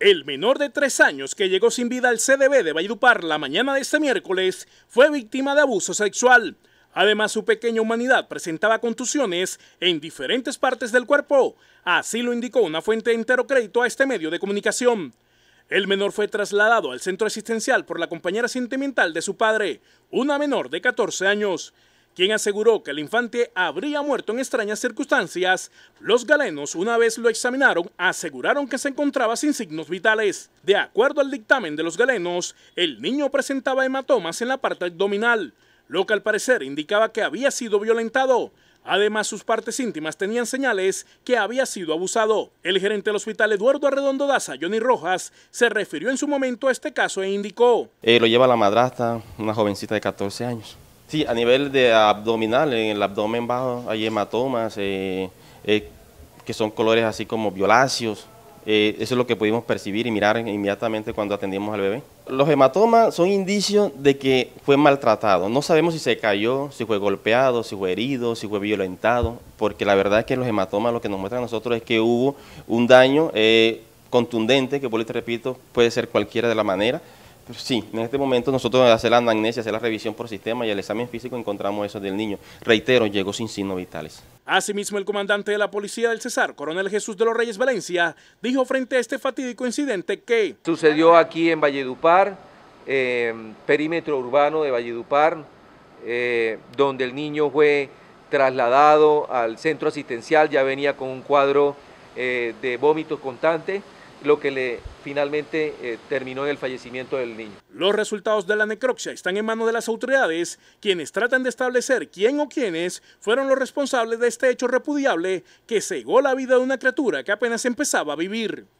El menor de tres años que llegó sin vida al CDB de Valledupar la mañana de este miércoles fue víctima de abuso sexual. Además, su pequeña humanidad presentaba contusiones en diferentes partes del cuerpo. Así lo indicó una fuente de entero crédito a este medio de comunicación. El menor fue trasladado al centro asistencial por la compañera sentimental de su padre, una menor de 14 años quien aseguró que el infante habría muerto en extrañas circunstancias, los galenos, una vez lo examinaron, aseguraron que se encontraba sin signos vitales. De acuerdo al dictamen de los galenos, el niño presentaba hematomas en la parte abdominal, lo que al parecer indicaba que había sido violentado. Además, sus partes íntimas tenían señales que había sido abusado. El gerente del hospital Eduardo Arredondo Daza, Johnny Rojas, se refirió en su momento a este caso e indicó. Eh, lo lleva la madrastra, una jovencita de 14 años. Sí, a nivel de abdominal, en el abdomen bajo hay hematomas, eh, eh, que son colores así como violáceos. Eh, eso es lo que pudimos percibir y mirar inmediatamente cuando atendimos al bebé. Los hematomas son indicios de que fue maltratado. No sabemos si se cayó, si fue golpeado, si fue herido, si fue violentado, porque la verdad es que los hematomas lo que nos muestran a nosotros es que hubo un daño contundente, que por te repito, puede ser cualquiera de la manera, Sí, en este momento nosotros en hacer la anamnesia, hacer la revisión por sistema y el examen físico encontramos eso del niño. Reitero, llegó sin signos vitales. Asimismo, el comandante de la policía del Cesar, coronel Jesús de los Reyes Valencia, dijo frente a este fatídico incidente que... Sucedió aquí en Valledupar, eh, perímetro urbano de Valledupar, eh, donde el niño fue trasladado al centro asistencial, ya venía con un cuadro eh, de vómitos constante lo que le finalmente eh, terminó en el fallecimiento del niño. Los resultados de la necropsia están en manos de las autoridades, quienes tratan de establecer quién o quiénes fueron los responsables de este hecho repudiable que cegó la vida de una criatura que apenas empezaba a vivir.